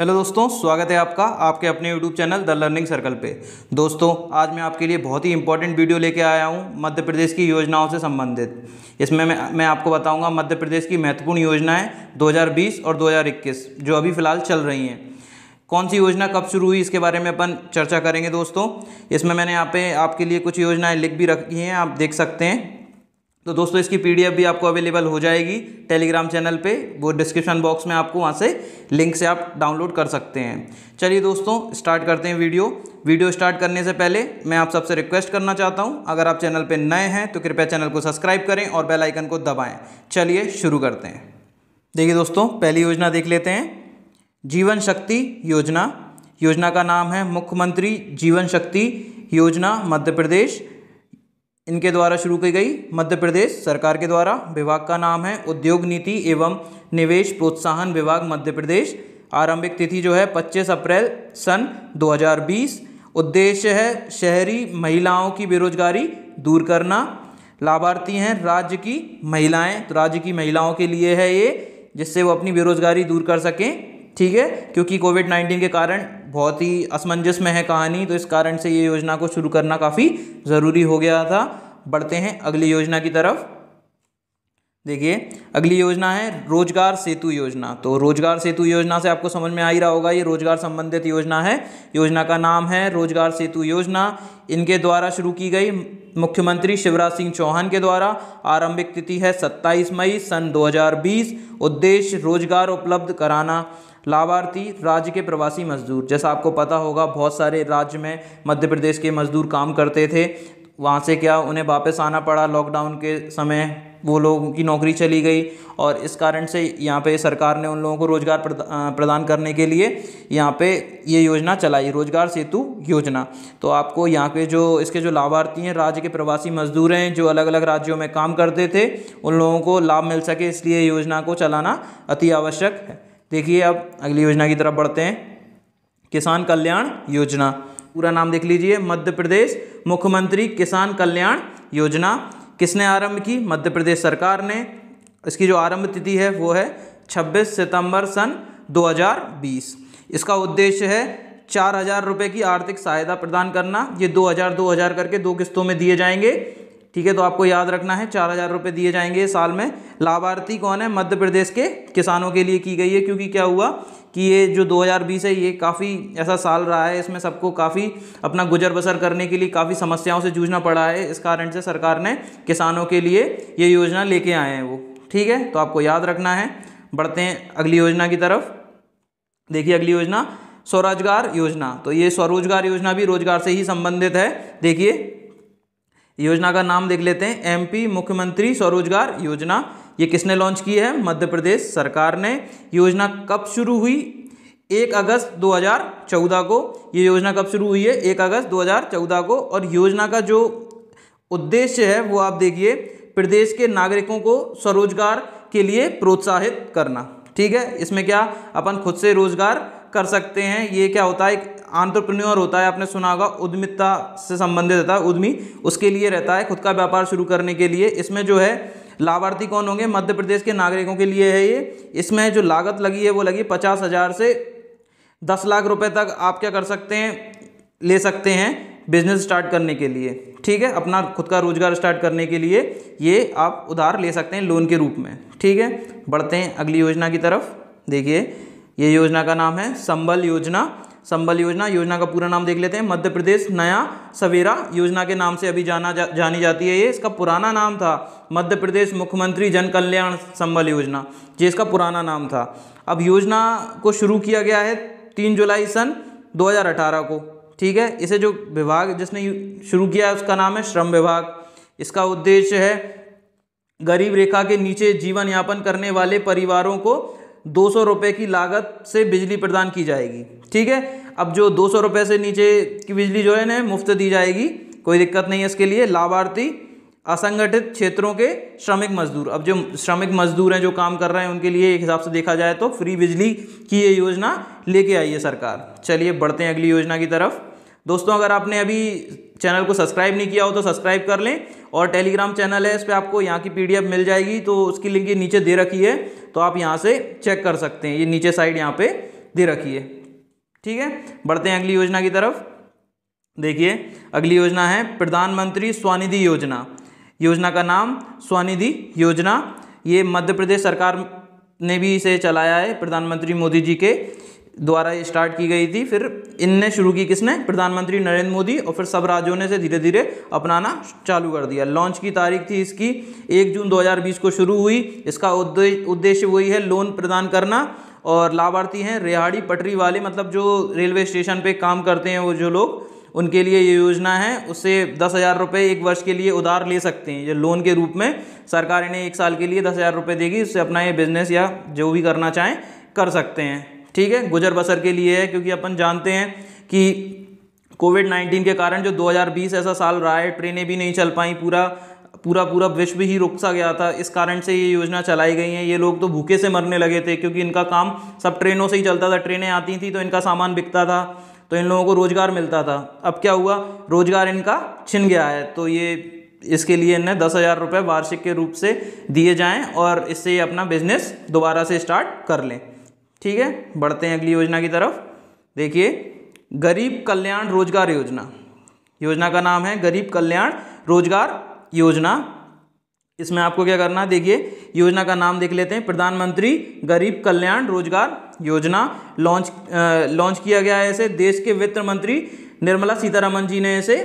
hello दोस्तों स्वागत है आपका आपके अपने YouTube channel the learning circle पे दोस्तों आज मैं आपके लिए बहुत ही इंपॉर्टेंट वीडियो लेके आया हूँ मध्य प्रदेश की योजनाओं से संबंधित इसमें मैं मैं आपको बताऊँगा मध्य प्रदेश की महत्वपूर्ण योजनाएं 2020 और 2021 जो अभी फ़िलहाल चल रही हैं कौन सी योजना कब शुरू हुई इसके बारे में अपन चर्चा करेंगे दोस्तों इसमें मैंने यहाँ पे आपके लिए कुछ योजनाएँ लिख भी रखी हैं आप देख सकते हैं तो दोस्तों इसकी पीडीएफ भी आपको अवेलेबल हो जाएगी टेलीग्राम चैनल पे वो डिस्क्रिप्शन बॉक्स में आपको वहाँ से लिंक से आप डाउनलोड कर सकते हैं चलिए दोस्तों स्टार्ट करते हैं वीडियो वीडियो स्टार्ट करने से पहले मैं आप सबसे रिक्वेस्ट करना चाहता हूँ अगर आप चैनल पर नए हैं तो कृपया चैनल को सब्सक्राइब करें और बेलाइकन को दबाएँ चलिए शुरू करते हैं देखिए दोस्तों पहली योजना देख लेते हैं जीवन शक्ति योजना योजना का नाम है मुख्यमंत्री जीवन शक्ति योजना मध्य प्रदेश इनके द्वारा शुरू की गई मध्य प्रदेश सरकार के द्वारा विभाग का नाम है उद्योग नीति एवं निवेश प्रोत्साहन विभाग मध्य प्रदेश आरंभिक तिथि जो है 25 अप्रैल सन 2020 उद्देश्य है शहरी महिलाओं की बेरोजगारी दूर करना लाभार्थी हैं राज्य की महिलाएं तो राज्य की महिलाओं के लिए है ये जिससे वो अपनी बेरोजगारी दूर कर सकें ठीक है क्योंकि कोविड नाइन्टीन के कारण बहुत ही असमंजस में है कहानी तो इस कारण से ये योजना को शुरू करना काफ़ी ज़रूरी हो गया था बढ़ते हैं अगली योजना की तरफ देखिए अगली योजना है रोजगार सेतु योजना तो रोजगार सेतु योजना से आपको समझ में आ ही रहा होगा ये रोजगार संबंधित योजना है योजना का नाम है रोजगार सेतु योजना इनके द्वारा शुरू की गई मुख्यमंत्री शिवराज सिंह चौहान के द्वारा आरंभिक तिथि है 27 मई सन 2020 उद्देश्य रोजगार उपलब्ध कराना लाभार्थी राज्य के प्रवासी मजदूर जैसा आपको पता होगा बहुत सारे राज्य में मध्य प्रदेश के मजदूर काम करते थे वहाँ से क्या उन्हें वापस आना पड़ा लॉकडाउन के समय वो लोगों की नौकरी चली गई और इस कारण से यहाँ पे सरकार ने उन लोगों को रोज़गार प्रदान करने के लिए यहाँ पे ये योजना चलाई रोज़गार सेतु योजना तो आपको यहाँ पे जो इसके जो लाभार्थी हैं राज्य के प्रवासी मजदूर हैं जो अलग अलग राज्यों में काम करते थे उन लोगों को लाभ मिल सके इसलिए योजना को चलाना अति आवश्यक है देखिए अब अगली योजना की तरफ बढ़ते हैं किसान कल्याण योजना पूरा नाम देख लीजिए मध्य प्रदेश मुख्यमंत्री किसान कल्याण योजना किसने आरंभ की मध्य प्रदेश सरकार ने इसकी जो आरंभ तिथि है वो है 26 सितंबर सन 2020 इसका उद्देश्य है चार हजार रुपये की आर्थिक सहायता प्रदान करना ये 2000 2000 करके दो किस्तों में दिए जाएंगे ठीक है तो आपको याद रखना है चार हज़ार रुपये दिए जाएंगे साल में लाभार्थी कौन है मध्य प्रदेश के किसानों के लिए की गई है क्योंकि क्या हुआ कि ये जो 2020 है ये काफ़ी ऐसा साल रहा है इसमें सबको काफ़ी अपना गुजर बसर करने के लिए काफ़ी समस्याओं से जूझना पड़ा है इस कारण से सरकार ने किसानों के लिए ये योजना लेके आए हैं वो ठीक है तो आपको याद रखना है बढ़ते हैं अगली योजना की तरफ देखिए अगली योजना स्वरोजगार योजना तो ये स्वरोजगार योजना भी रोजगार से ही संबंधित है देखिए योजना का नाम देख लेते हैं एमपी मुख्यमंत्री स्वरोजगार योजना ये किसने लॉन्च की है मध्य प्रदेश सरकार ने योजना कब शुरू हुई एक अगस्त 2014 को ये योजना कब शुरू हुई है एक अगस्त 2014 को और योजना का जो उद्देश्य है वो आप देखिए प्रदेश के नागरिकों को स्वरोजगार के लिए प्रोत्साहित करना ठीक है इसमें क्या अपन खुद से रोजगार कर सकते हैं ये क्या होता है एक आंट्रप्रन्योर होता है आपने सुना होगा उद्यमिता से संबंधित रहता है उद्यमी उसके लिए रहता है खुद का व्यापार शुरू करने के लिए इसमें जो है लाभार्थी कौन होंगे मध्य प्रदेश के नागरिकों के लिए है ये इसमें जो लागत लगी है वो लगी पचास हज़ार से दस लाख रुपए तक आप क्या कर सकते हैं ले सकते हैं बिजनेस स्टार्ट करने के लिए ठीक है अपना खुद का रोजगार स्टार्ट करने के लिए ये आप उधार ले सकते हैं लोन के रूप में ठीक है बढ़ते हैं अगली योजना की तरफ देखिए ये योजना का नाम है संबल योजना संबल योजना योजना का पूरा नाम देख लेते हैं मध्य प्रदेश नया सवेरा योजना के नाम से अभी जाना जा, जानी जाती है ये इसका पुराना नाम था मध्य प्रदेश मुख्यमंत्री जन कल्याण संबल योजना ये इसका पुराना नाम था अब योजना को शुरू किया गया है तीन जुलाई सन 2018 को ठीक है इसे जो विभाग जिसने शुरू किया है उसका नाम है श्रम विभाग इसका उद्देश्य है गरीब रेखा के नीचे जीवन यापन करने वाले परिवारों को दो सौ रुपये की लागत से बिजली प्रदान की जाएगी ठीक है अब जो दो सौ रुपये से नीचे की बिजली जो है ना मुफ्त दी जाएगी कोई दिक्कत नहीं है इसके लिए लाभार्थी असंगठित क्षेत्रों के श्रमिक मजदूर अब जो श्रमिक मजदूर हैं जो काम कर रहे हैं उनके लिए एक हिसाब से देखा जाए तो फ्री बिजली की ये योजना लेके आई है सरकार चलिए बढ़ते हैं अगली योजना की तरफ दोस्तों अगर आपने अभी चैनल को सब्सक्राइब नहीं किया हो तो सब्सक्राइब कर लें और टेलीग्राम चैनल है इस पर आपको यहाँ की पीडीएफ मिल जाएगी तो उसकी लिंक ये नीचे दे रखी है तो आप यहाँ से चेक कर सकते हैं ये नीचे साइड यहाँ पे दे रखी है ठीक है बढ़ते हैं अगली योजना की तरफ देखिए अगली योजना है प्रधानमंत्री स्वनिधि योजना योजना का नाम स्वनिधि योजना ये मध्य प्रदेश सरकार ने भी इसे चलाया है प्रधानमंत्री मोदी जी के द्वारा ये स्टार्ट की गई थी फिर इनने शुरू की किसने प्रधानमंत्री नरेंद्र मोदी और फिर सब राज्यों ने इसे धीरे धीरे अपनाना चालू कर दिया लॉन्च की तारीख थी इसकी एक जून 2020 को शुरू हुई इसका उद्देश्य वही है लोन प्रदान करना और लाभार्थी हैं रेहाड़ी पटरी वाले मतलब जो रेलवे स्टेशन पर काम करते हैं वो जो लोग उनके लिए ये योजना है उससे दस हज़ार रुपये एक वर्ष के लिए उधार ले सकते हैं ये लोन के रूप में सरकार इन्हें एक साल के लिए दस हज़ार रुपये देगी उससे अपना ये बिजनेस या जो भी करना चाहें कर सकते हैं ठीक है गुजर बसर के लिए है क्योंकि अपन जानते हैं कि कोविड नाइन्टीन के कारण जो 2020 ऐसा साल रहा है ट्रेनें भी नहीं चल पाई पूरा पूरा पूरा विश्व ही रुक सा गया था इस कारण से ये योजना चलाई गई है ये लोग तो भूखे से मरने लगे थे क्योंकि इनका काम सब ट्रेनों से ही चलता था ट्रेनें आती थी तो इनका सामान बिकता था तो इन लोगों को रोज़गार मिलता था अब क्या हुआ रोज़गार इनका छिन गया है तो ये इसके लिए इन्हें दस हज़ार रुपये वार्षिक के रूप से दिए जाएँ और इससे ये अपना बिजनेस दोबारा से स्टार्ट कर लें ठीक है बढ़ते हैं अगली योजना की तरफ देखिए गरीब कल्याण रोजगार योजना योजना का नाम है गरीब कल्याण रोजगार योजना इसमें आपको क्या करना है देखिए योजना का नाम देख लेते हैं प्रधानमंत्री गरीब कल्याण रोजगार योजना लॉन्च लॉन्च किया गया है इसे देश के वित्त मंत्री निर्मला सीतारमन जी ने इसे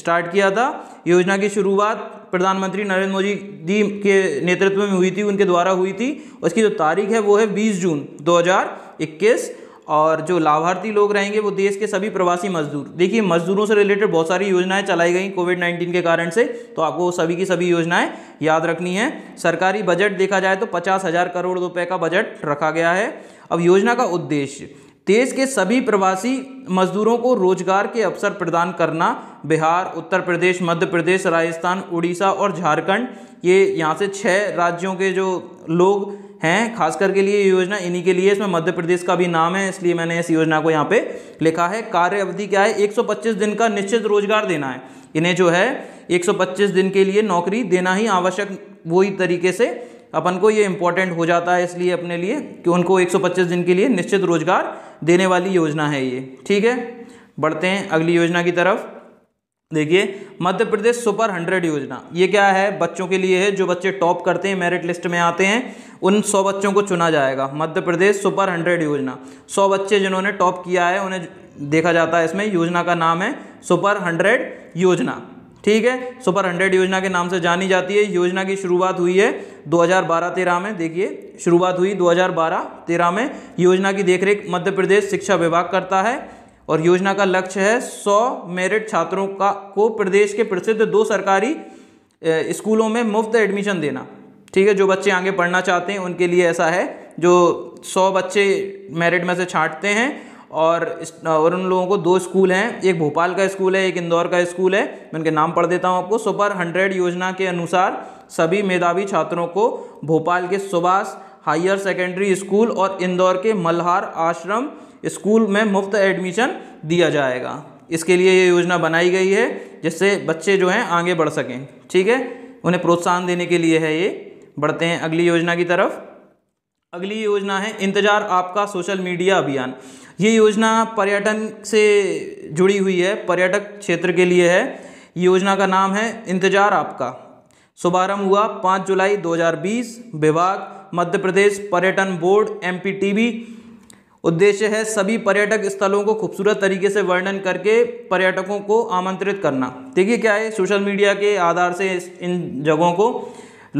स्टार्ट किया था योजना की शुरुआत प्रधानमंत्री नरेंद्र मोदी जी के नेतृत्व में हुई थी उनके द्वारा हुई थी उसकी जो तारीख है वो है 20 जून 2021 और जो लाभार्थी लोग रहेंगे वो देश के सभी प्रवासी मजदूर देखिए मजदूरों से रिलेटेड बहुत सारी योजनाएं चलाई गई कोविड 19 के कारण से तो आपको सभी की सभी योजनाएं याद रखनी है सरकारी बजट देखा जाए तो पचास हज़ार करोड़ रुपए का बजट रखा गया है अब योजना का उद्देश्य देश के सभी प्रवासी मजदूरों को रोजगार के अवसर प्रदान करना बिहार उत्तर प्रदेश मध्य प्रदेश राजस्थान उड़ीसा और झारखंड ये यहाँ से छः राज्यों के जो लोग हैं खास करके लिए योजना इन्हीं के लिए इसमें मध्य प्रदेश का भी नाम है इसलिए मैंने इस योजना को यहाँ पे लिखा है कार्य अवधि क्या है 125 दिन का निश्चित रोजगार देना है इन्हें जो है 125 दिन के लिए नौकरी देना ही आवश्यक वही तरीके से अपन को ये इंपॉर्टेंट हो जाता है इसलिए अपने लिए कि उनको 125 दिन के लिए निश्चित रोजगार देने वाली योजना है ये ठीक है बढ़ते हैं अगली योजना की तरफ देखिए मध्य प्रदेश सुपर हंड्रेड योजना ये क्या है बच्चों के लिए है जो बच्चे टॉप करते हैं मेरिट लिस्ट में आते हैं उन सौ बच्चों को चुना जाएगा मध्य प्रदेश सुपर हंड्रेड योजना सौ बच्चे जिन्होंने टॉप किया है उन्हें देखा जाता है इसमें योजना का नाम है सुपर हंड्रेड योजना ठीक है सुपर हंड्रेड योजना के नाम से जानी जाती है योजना की शुरुआत हुई है 2012-13 में देखिए शुरुआत हुई 2012-13 में योजना की देखरेख मध्य प्रदेश शिक्षा विभाग करता है और योजना का लक्ष्य है 100 मेरिट छात्रों का को प्रदेश के प्रसिद्ध दो सरकारी स्कूलों में मुफ्त एडमिशन देना ठीक है जो बच्चे आगे पढ़ना चाहते हैं उनके लिए ऐसा है जो सौ बच्चे मेरिट में से छाँटते हैं और और उन लोगों को दो स्कूल हैं एक भोपाल का स्कूल है एक इंदौर का स्कूल है मैं उनके नाम पढ़ देता हूँ आपको सुपर हंड्रेड योजना के अनुसार सभी मेधावी छात्रों को भोपाल के सुभाष हायर सेकेंडरी स्कूल और इंदौर के मल्हार आश्रम स्कूल में मुफ्त एडमिशन दिया जाएगा इसके लिए ये योजना बनाई गई है जिससे बच्चे जो हैं आगे बढ़ सकें ठीक है उन्हें प्रोत्साहन देने के लिए है ये बढ़ते हैं अगली योजना की तरफ अगली योजना है इंतजार आपका सोशल मीडिया अभियान ये योजना पर्यटन से जुड़ी हुई है पर्यटक क्षेत्र के लिए है योजना का नाम है इंतजार आपका शुभारंभ हुआ 5 जुलाई 2020 विभाग मध्य प्रदेश पर्यटन बोर्ड एम उद्देश्य है सभी पर्यटक स्थलों को खूबसूरत तरीके से वर्णन करके पर्यटकों को आमंत्रित करना देखिए क्या है सोशल मीडिया के आधार से इन जगहों को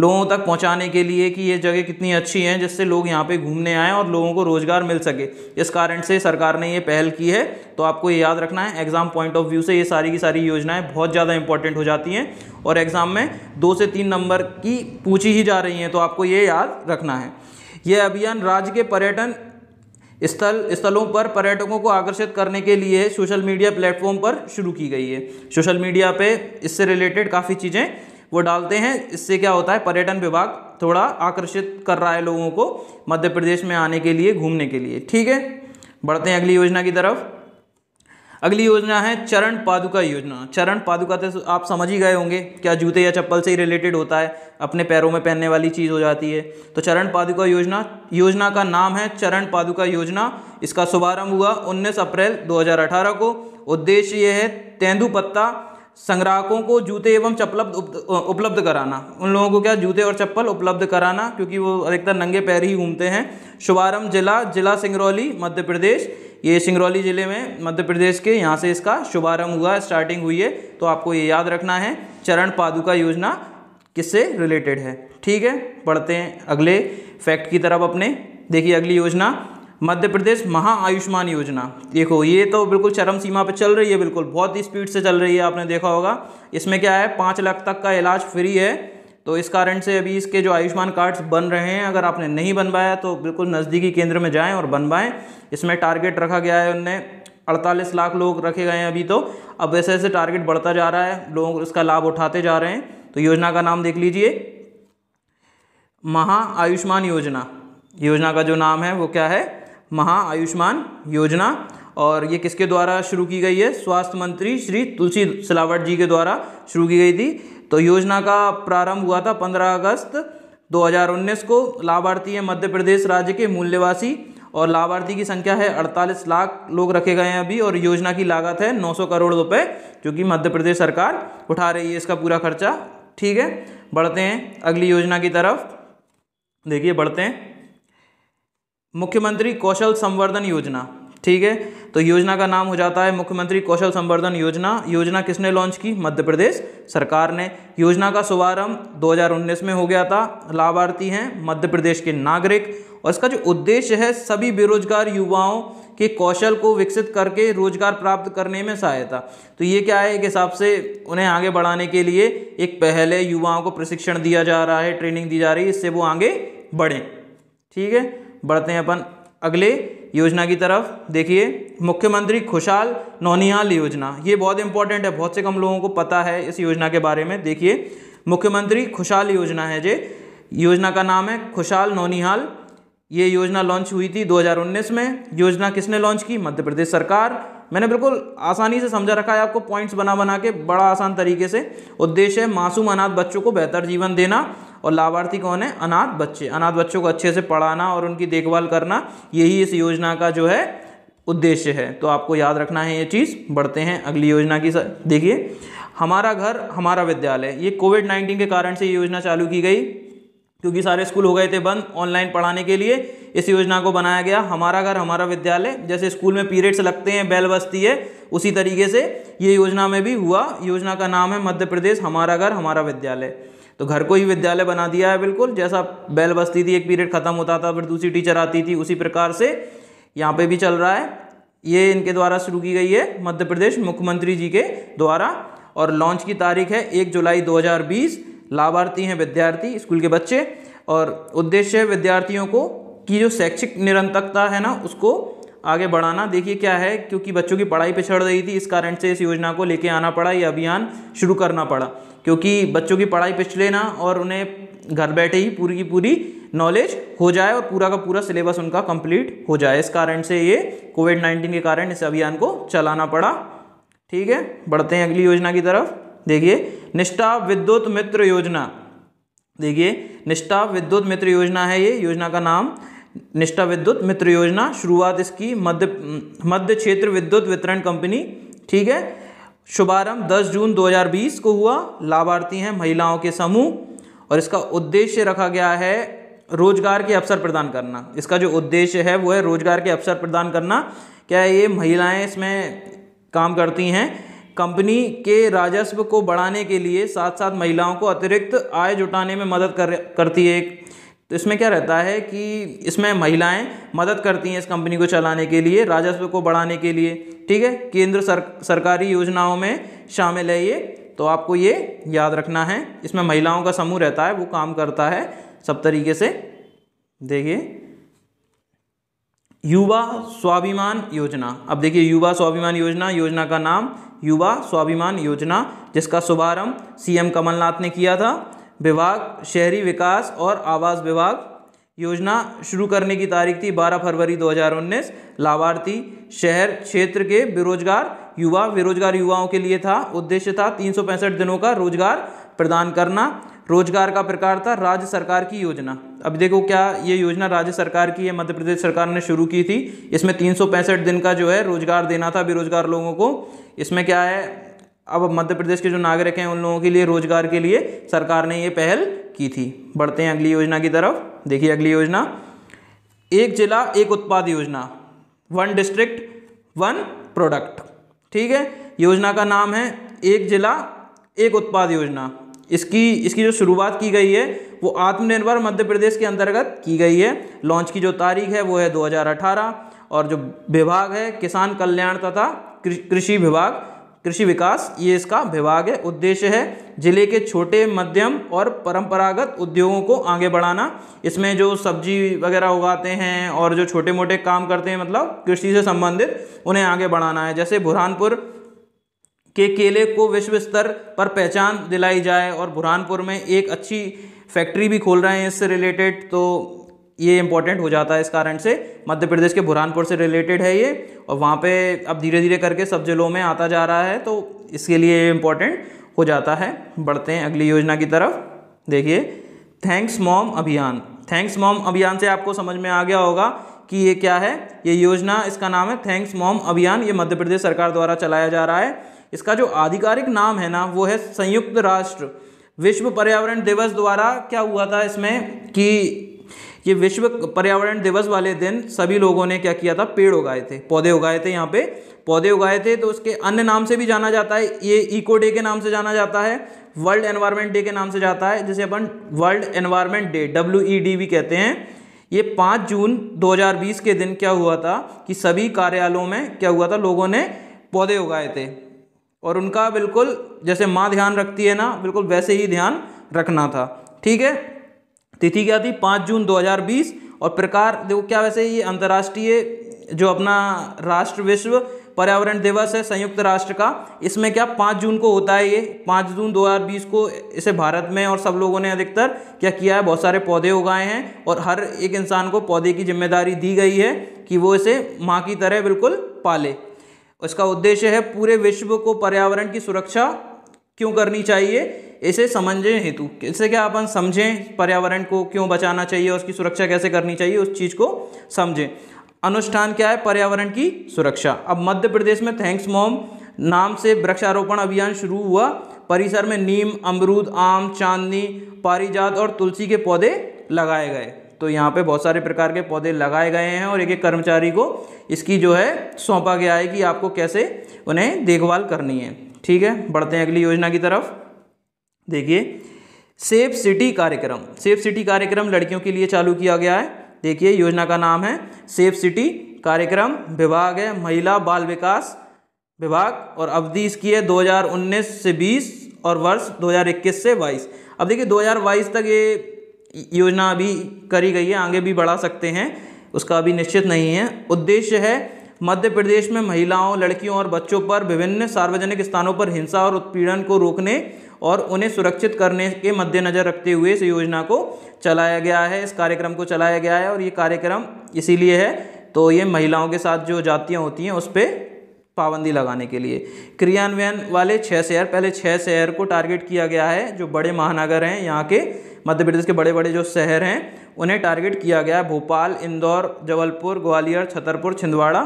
लोगों तक पहुंचाने के लिए कि ये जगह कितनी अच्छी है जिससे लोग यहाँ पे घूमने आएँ और लोगों को रोज़गार मिल सके इस कारण से सरकार ने ये पहल की है तो आपको ये याद रखना है एग्ज़ाम पॉइंट ऑफ व्यू से ये सारी की सारी योजनाएँ बहुत ज़्यादा इंपॉर्टेंट हो जाती हैं और एग्ज़ाम में दो से तीन नंबर की पूछी ही जा रही हैं तो आपको ये याद रखना है ये अभियान राज्य के पर्यटन स्थल स्थलों पर पर्यटकों को आकर्षित करने के लिए सोशल मीडिया प्लेटफॉर्म पर शुरू की गई है सोशल मीडिया पे इससे रिलेटेड काफ़ी चीज़ें वो डालते हैं इससे क्या होता है पर्यटन विभाग थोड़ा आकर्षित कर रहा है लोगों को मध्य प्रदेश में आने के लिए घूमने के लिए ठीक है बढ़ते हैं अगली योजना की तरफ अगली योजना है चरण पादुका योजना चरण पादुका तो आप समझ ही गए होंगे क्या जूते या चप्पल से ही रिलेटेड होता है अपने पैरों में पहनने वाली चीज़ हो जाती है तो चरण पादुका योजना योजना का नाम है चरण पादुका योजना इसका शुभारंभ हुआ 19 अप्रैल 2018 को उद्देश्य यह है तेंदुपत्ता संग्राहकों को जूते एवं चप्पल उपलब्ध कराना उन लोगों को क्या जूते और चप्पल उपलब्ध कराना क्योंकि वो अधिकतर नंगे पैर ही घूमते हैं शुभारंभ जिला जिला सिंगरौली मध्य प्रदेश ये सिंगरौली ज़िले में मध्य प्रदेश के यहाँ से इसका शुभारंभ हुआ स्टार्टिंग हुई है तो आपको ये याद रखना है चरण पादुका योजना किससे रिलेटेड है ठीक है पढ़ते हैं अगले फैक्ट की तरफ अपने देखिए अगली योजना मध्य प्रदेश महा आयुष्मान योजना देखो ये तो बिल्कुल चरम सीमा पर चल रही है बिल्कुल बहुत ही स्पीड से चल रही है आपने देखा होगा इसमें क्या है पाँच लाख तक का इलाज फ्री है तो इस कारण से अभी इसके जो आयुष्मान कार्ड्स बन रहे हैं अगर आपने नहीं बनवाया तो बिल्कुल नज़दीकी केंद्र में जाएं और बनवाएं इसमें टारगेट रखा गया है उनने 48 लाख लोग रखे गए हैं अभी तो अब वैसे ऐसे टारगेट बढ़ता जा रहा है लोग इसका लाभ उठाते जा रहे हैं तो योजना का नाम देख लीजिए महा आयुष्मान योजना योजना का जो नाम है वो क्या है महाआयुष्मान योजना और ये किसके द्वारा शुरू की गई है स्वास्थ्य मंत्री श्री तुलसी सिलावट जी के द्वारा शुरू की गई थी तो योजना का प्रारंभ हुआ था 15 अगस्त 2019 को लाभार्थी है मध्य प्रदेश राज्य के मूल्यवासी और लाभार्थी की संख्या है 48 लाख लोग रखे गए हैं अभी और योजना की लागत है 900 करोड़ रुपए जो कि मध्य प्रदेश सरकार उठा रही है इसका पूरा खर्चा ठीक है बढ़ते हैं अगली योजना की तरफ देखिए बढ़ते हैं मुख्यमंत्री कौशल संवर्धन योजना ठीक है तो योजना का नाम हो जाता है मुख्यमंत्री कौशल संवर्धन योजना योजना किसने लॉन्च की मध्य प्रदेश सरकार ने योजना का शुभारंभ 2019 में हो गया था लाभार्थी हैं मध्य प्रदेश के नागरिक और इसका जो उद्देश्य है सभी बेरोजगार युवाओं के कौशल को विकसित करके रोजगार प्राप्त करने में सहायता तो ये क्या है एक हिसाब से उन्हें आगे बढ़ाने के लिए एक पहले युवाओं को प्रशिक्षण दिया जा रहा है ट्रेनिंग दी जा रही है इससे वो आगे बढ़ें ठीक है बढ़ते हैं अपन अगले योजना की तरफ देखिए मुख्यमंत्री खुशहाल नौनिहाल योजना ये बहुत इंपॉर्टेंट है बहुत से कम लोगों को पता है इस योजना के बारे में देखिए मुख्यमंत्री खुशहाल योजना है जे योजना का नाम है खुशहाल नौनिहाल ये योजना लॉन्च हुई थी 2019 में योजना किसने लॉन्च की मध्य प्रदेश सरकार मैंने बिल्कुल आसानी से समझा रखा है आपको पॉइंट्स बना बना के बड़ा आसान तरीके से उद्देश्य है मासूम अनाथ बच्चों को बेहतर जीवन देना और लाभार्थी कौन है अनाथ बच्चे अनाथ बच्चों को अच्छे से पढ़ाना और उनकी देखभाल करना यही इस योजना का जो है उद्देश्य है तो आपको याद रखना है ये चीज़ बढ़ते हैं अगली योजना की देखिए हमारा घर हमारा विद्यालय ये कोविड नाइन्टीन के कारण से ये योजना चालू की गई क्योंकि सारे स्कूल हो गए थे बंद ऑनलाइन पढ़ाने के लिए इस योजना को बनाया गया हमारा घर हमारा विद्यालय जैसे स्कूल में पीरियड्स लगते हैं बैल बस्ती है उसी तरीके से ये योजना में भी हुआ योजना का नाम है मध्य प्रदेश हमारा घर हमारा विद्यालय तो घर को ही विद्यालय बना दिया है बिल्कुल जैसा बैल बस्ती थी एक पीरियड ख़त्म होता था फिर दूसरी टीचर आती थी उसी प्रकार से यहाँ पे भी चल रहा है ये इनके द्वारा शुरू की गई है मध्य प्रदेश मुख्यमंत्री जी के द्वारा और लॉन्च की तारीख है एक जुलाई दो लाभार्थी हैं विद्यार्थी स्कूल के बच्चे और उद्देश्य विद्यार्थियों को कि जो शैक्षिक निरंतरता है ना उसको आगे बढ़ाना देखिए क्या है क्योंकि बच्चों की पढ़ाई पिछड़ रही थी इस कारण से इस योजना को लेके आना पड़ा ये अभियान शुरू करना पड़ा क्योंकि बच्चों की पढ़ाई पिछले ना और उन्हें घर बैठे ही पूरी की पूरी नॉलेज हो जाए और पूरा का पूरा सिलेबस उनका कंप्लीट हो जाए इस कारण से ये कोविड नाइन्टीन के कारण इस अभियान को चलाना पड़ा ठीक है बढ़ते हैं अगली योजना की तरफ देखिए निष्ठा विद्युत मित्र योजना देखिए निष्ठा विद्युत मित्र योजना है ये योजना का नाम निष्ठा विद्युत मित्र योजना शुरुआत इसकी मध्य मध्य क्षेत्र विद्युत वितरण कंपनी ठीक है शुभारंभ 10 जून 2020 को हुआ लाभार्थी हैं महिलाओं के समूह और इसका उद्देश्य रखा गया है रोजगार के अवसर प्रदान करना इसका जो उद्देश्य है वो है रोजगार के अवसर प्रदान करना क्या ये महिलाएं इसमें काम करती हैं कंपनी के राजस्व को बढ़ाने के लिए साथ साथ महिलाओं को अतिरिक्त आय जुटाने में मदद कर करती है एक तो इसमें क्या रहता है कि इसमें महिलाएं मदद करती हैं इस कंपनी को चलाने के लिए राजस्व को बढ़ाने के लिए ठीक है केंद्र सर, सरकारी योजनाओं में शामिल है ये तो आपको ये याद रखना है इसमें महिलाओं का समूह रहता है वो काम करता है सब तरीके से देखिए युवा स्वाभिमान योजना अब देखिए युवा स्वाभिमान योजना योजना का नाम युवा स्वाभिमान योजना जिसका शुभारंभ सीएम कमलनाथ ने किया था विभाग शहरी विकास और आवास विभाग योजना शुरू करने की तारीख थी 12 फरवरी 2019 लाभार्थी शहर क्षेत्र के बेरोजगार युवा बेरोजगार युवाओं के लिए था उद्देश्य था तीन दिनों का रोजगार प्रदान करना रोजगार का प्रकार था राज्य सरकार की योजना अब देखो क्या ये योजना राज्य सरकार की है मध्य प्रदेश सरकार ने शुरू की थी इसमें तीन दिन का जो है रोजगार देना था बेरोजगार लोगों को इसमें क्या है अब मध्य प्रदेश के जो नागरिक हैं उन लोगों के लिए रोजगार के लिए सरकार ने ये पहल की थी बढ़ते हैं अगली योजना की तरफ देखिए अगली योजना एक जिला एक उत्पाद योजना वन डिस्ट्रिक्ट वन प्रोडक्ट ठीक है योजना का नाम है एक जिला एक उत्पाद योजना इसकी इसकी जो शुरुआत की गई है वो आत्मनिर्भर मध्य प्रदेश के अंतर्गत की गई है लॉन्च की जो तारीख है वो है 2018 और जो विभाग है किसान कल्याण तथा कृषि विभाग कृषि विकास ये इसका विभाग है उद्देश्य है जिले के छोटे मध्यम और परंपरागत उद्योगों को आगे बढ़ाना इसमें जो सब्जी वगैरह उगाते हैं और जो छोटे मोटे काम करते हैं मतलब कृषि से संबंधित उन्हें आगे बढ़ाना है जैसे बुरहानपुर के केले को विश्व स्तर पर पहचान दिलाई जाए और बुरहानपुर में एक अच्छी फैक्ट्री भी खोल रहे हैं इससे रिलेटेड तो ये इंपॉर्टेंट हो जाता है इस कारण से मध्य प्रदेश के बुरहानपुर से रिलेटेड है ये और वहाँ पे अब धीरे धीरे करके सब जिलों में आता जा रहा है तो इसके लिए ये इम्पोर्टेंट हो जाता है बढ़ते हैं अगली योजना की तरफ देखिए थैंक्स मॉम अभियान थैंक्स मॉम अभियान से आपको समझ में आ गया होगा कि ये क्या है ये योजना इसका नाम है थैंक्स मॉम अभियान ये मध्य प्रदेश सरकार द्वारा चलाया जा रहा है इसका जो आधिकारिक नाम है ना वो है संयुक्त राष्ट्र विश्व पर्यावरण दिवस द्वारा क्या हुआ था इसमें कि ये विश्व पर्यावरण दिवस वाले दिन सभी लोगों ने क्या किया था पेड़ उगाए थे पौधे उगाए थे यहाँ पे पौधे उगाए थे तो उसके अन्य नाम से भी जाना जाता है ये इको डे के नाम से जाना जाता है वर्ल्ड एनवायरमेंट डे के नाम से जाता है जिसे अपन world environment day W E D भी कहते हैं ये पाँच जून 2020 के दिन क्या हुआ था कि सभी कार्यालयों में क्या हुआ था लोगों ने पौधे उगाए थे और उनका बिल्कुल जैसे माँ ध्यान रखती है ना बिल्कुल वैसे ही ध्यान रखना था ठीक है तिथि क्या थी पाँच जून 2020 और प्रकार देखो क्या वैसे ये अंतर्राष्ट्रीय जो अपना राष्ट्र विश्व पर्यावरण दिवस है संयुक्त राष्ट्र का इसमें क्या पाँच जून को होता है ये पाँच जून 2020 को इसे भारत में और सब लोगों ने अधिकतर क्या किया है बहुत सारे पौधे उगाए हैं और हर एक इंसान को पौधे की जिम्मेदारी दी गई है कि वो इसे माँ की तरह बिल्कुल पाले इसका उद्देश्य है पूरे विश्व को पर्यावरण की सुरक्षा क्यों करनी चाहिए इसे समझें हेतु इससे क्या अपन समझें पर्यावरण को क्यों बचाना चाहिए उसकी सुरक्षा कैसे करनी चाहिए उस चीज़ को समझें अनुष्ठान क्या है पर्यावरण की सुरक्षा अब मध्य प्रदेश में थैंक्स मॉम नाम से वृक्षारोपण अभियान शुरू हुआ परिसर में नीम अमरूद आम चांदनी पारिजात और तुलसी के पौधे लगाए गए तो यहाँ पे बहुत सारे प्रकार के पौधे लगाए गए हैं और एक एक कर्मचारी को इसकी जो है सौंपा गया है कि आपको कैसे उन्हें देखभाल करनी है ठीक है बढ़ते हैं अगली योजना की तरफ देखिए सेफ सिटी कार्यक्रम सेफ सिटी कार्यक्रम लड़कियों के लिए चालू किया गया है देखिए योजना का नाम है सेफ सिटी कार्यक्रम विभाग है महिला बाल विकास विभाग और अवधि इसकी है 2019 से 20 और वर्ष 2021 से 22 अब देखिए 2022 तक ये योजना अभी करी गई है आगे भी बढ़ा सकते हैं उसका अभी निश्चित नहीं है उद्देश्य है मध्य प्रदेश में महिलाओं लड़कियों और बच्चों पर विभिन्न सार्वजनिक स्थानों पर हिंसा और उत्पीड़न को रोकने और उन्हें सुरक्षित करने के मद्देनज़र रखते हुए इस योजना को चलाया गया है इस कार्यक्रम को चलाया गया है और ये कार्यक्रम इसीलिए है तो ये महिलाओं के साथ जो जातियाँ होती हैं उस पर पाबंदी लगाने के लिए क्रियान्वयन वाले छः शहर पहले छः शहर को टारगेट किया गया है जो बड़े महानगर हैं यहाँ के मध्य प्रदेश के बड़े बड़े जो शहर हैं उन्हें टारगेट किया गया है भोपाल इंदौर जबलपुर ग्वालियर छतरपुर छिंदवाड़ा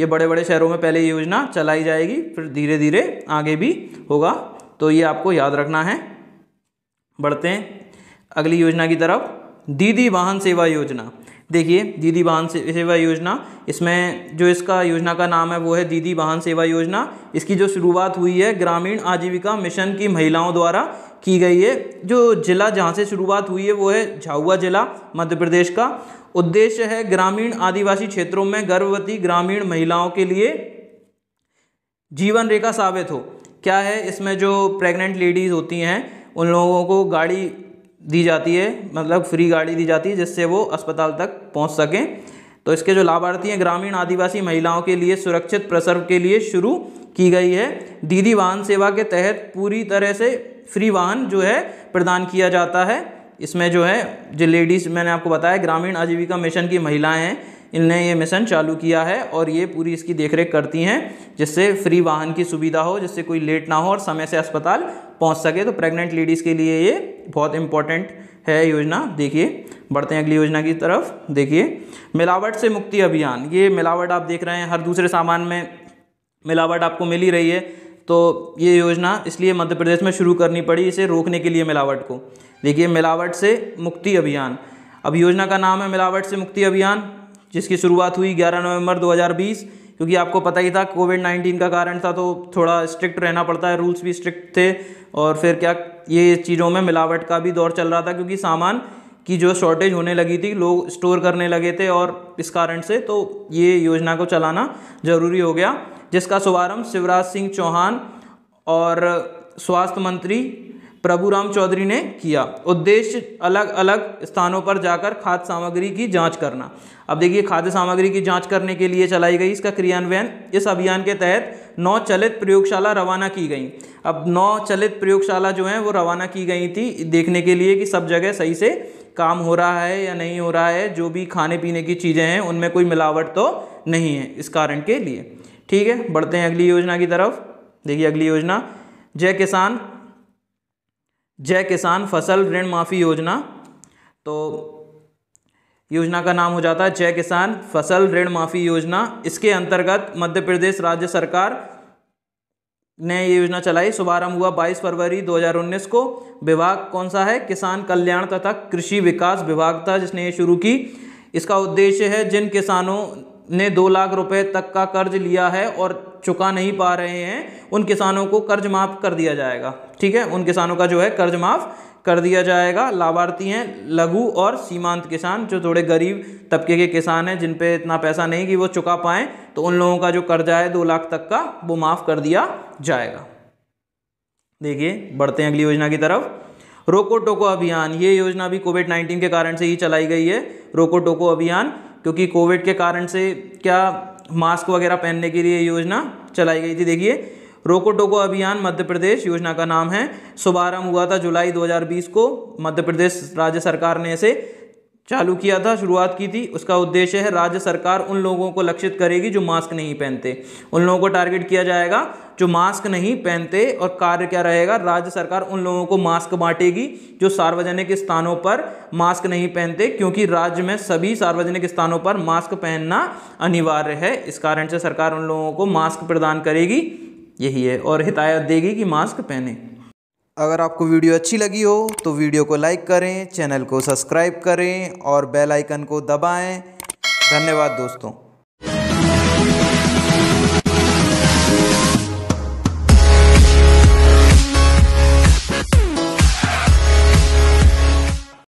ये बड़े बड़े शहरों में पहले ये योजना चलाई जाएगी फिर धीरे धीरे आगे भी होगा तो ये आपको याद रखना है बढ़ते हैं अगली योजना की तरफ दीदी वाहन सेवा योजना देखिए दीदी वाहन सेवा योजना इसमें जो इसका योजना का नाम है वो है दीदी वाहन सेवा योजना इसकी जो शुरुआत हुई है ग्रामीण आजीविका मिशन की महिलाओं द्वारा की गई है जो जिला जहाँ से शुरुआत हुई है वो है झाऊआ जिला मध्य प्रदेश का उद्देश्य है ग्रामीण आदिवासी क्षेत्रों में गर्भवती ग्रामीण महिलाओं के लिए जीवन रेखा साबित हो क्या है इसमें जो प्रेग्नेंट लेडीज़ होती हैं उन लोगों को गाड़ी दी जाती है मतलब फ्री गाड़ी दी जाती है जिससे वो अस्पताल तक पहुंच सकें तो इसके जो लाभार्थी हैं ग्रामीण आदिवासी महिलाओं के लिए सुरक्षित प्रसव के लिए शुरू की गई है दीदी वाहन सेवा के तहत पूरी तरह से फ्री वाहन जो है प्रदान किया जाता है इसमें जो है जो लेडीज़ मैंने आपको बताया ग्रामीण आजीविका मिशन की महिलाएं हैं इनने ये मिशन चालू किया है और ये पूरी इसकी देखरेख करती हैं जिससे फ्री वाहन की सुविधा हो जिससे कोई लेट ना हो और समय से अस्पताल पहुंच सके तो प्रेग्नेंट लेडीज़ के लिए ये बहुत इंपॉर्टेंट है योजना देखिए बढ़ते हैं अगली योजना की तरफ देखिए मिलावट से मुक्ति अभियान ये मिलावट आप देख रहे हैं हर दूसरे सामान में मिलावट आपको मिल ही रही है तो ये योजना इसलिए मध्य प्रदेश में शुरू करनी पड़ी इसे रोकने के लिए मिलावट को देखिए मिलावट से मुक्ति अभियान अब योजना का नाम है मिलावट से मुक्ति अभियान जिसकी शुरुआत हुई 11 नवंबर 2020 क्योंकि आपको पता ही था कोविड नाइन्टीन का कारण था तो थोड़ा स्ट्रिक्ट रहना पड़ता है रूल्स भी स्ट्रिक्ट थे और फिर क्या ये चीज़ों में मिलावट का भी दौर चल रहा था क्योंकि सामान की जो शॉर्टेज होने लगी थी लोग स्टोर करने लगे थे और इस कारण से तो ये योजना को चलाना ज़रूरी हो गया जिसका शुभारंभ शिवराज सिंह चौहान और स्वास्थ्य मंत्री प्रभु राम चौधरी ने किया उद्देश्य अलग अलग स्थानों पर जाकर खाद्य सामग्री की जांच करना अब देखिए खाद्य सामग्री की जांच करने के लिए चलाई गई इसका क्रियान्वयन इस अभियान के तहत नौ चलित प्रयोगशाला रवाना की गई अब नौ चलित प्रयोगशाला जो है वो रवाना की गई थी देखने के लिए कि सब जगह सही से काम हो रहा है या नहीं हो रहा है जो भी खाने पीने की चीज़ें हैं उनमें कोई मिलावट तो नहीं है इस कारण के लिए ठीक है बढ़ते हैं अगली योजना की तरफ देखिए अगली योजना जय किसान जय किसान फसल ऋण माफ़ी योजना तो योजना का नाम हो जाता है जय किसान फसल ऋण माफ़ी योजना इसके अंतर्गत मध्य प्रदेश राज्य सरकार ने ये योजना चलाई शुभारंभ हुआ 22 फरवरी 2019 को विभाग कौन सा है किसान कल्याण तथा कृषि विकास विभाग था जिसने ये शुरू की इसका उद्देश्य है जिन किसानों ने दो लाख रुपए तक का कर्ज लिया है और चुका नहीं पा रहे हैं उन किसानों को कर्ज माफ़ कर दिया जाएगा ठीक है उन किसानों का जो है कर्ज माफ़ कर दिया जाएगा लाभार्थी हैं लघु और सीमांत किसान जो थोड़े गरीब तबके के किसान हैं जिन पे इतना पैसा नहीं कि वो चुका पाएँ तो उन लोगों का जो कर्जा है दो लाख तक का वो माफ़ कर दिया जाएगा देखिए बढ़ते हैं अगली योजना की तरफ रोको टोको अभियान ये योजना भी कोविड नाइन्टीन के कारण से ही चलाई गई है रोको टोको अभियान क्योंकि कोविड के कारण से क्या मास्क वगैरह पहनने के लिए योजना चलाई गई थी देखिए रोको टोको अभियान मध्य प्रदेश योजना का नाम है शुभारंभ हुआ था जुलाई 2020 को मध्य प्रदेश राज्य सरकार ने इसे चालू किया था शुरुआत की थी उसका उद्देश्य है राज्य सरकार उन लोगों को लक्षित करेगी जो मास्क नहीं पहनते उन लोगों को टारगेट किया जाएगा जो मास्क नहीं पहनते और कार्य क्या रहेगा राज्य सरकार उन लोगों को मास्क बांटेगी जो सार्वजनिक स्थानों पर मास्क नहीं पहनते क्योंकि राज्य में सभी सार्वजनिक स्थानों पर मास्क पहनना अनिवार्य है इस कारण से सरकार उन लोगों को मास्क प्रदान करेगी यही है और हिदायत देगी कि मास्क पहने अगर आपको वीडियो अच्छी लगी हो तो वीडियो को लाइक करें चैनल को सब्सक्राइब करें और बेल आइकन को दबाएं धन्यवाद दोस्तों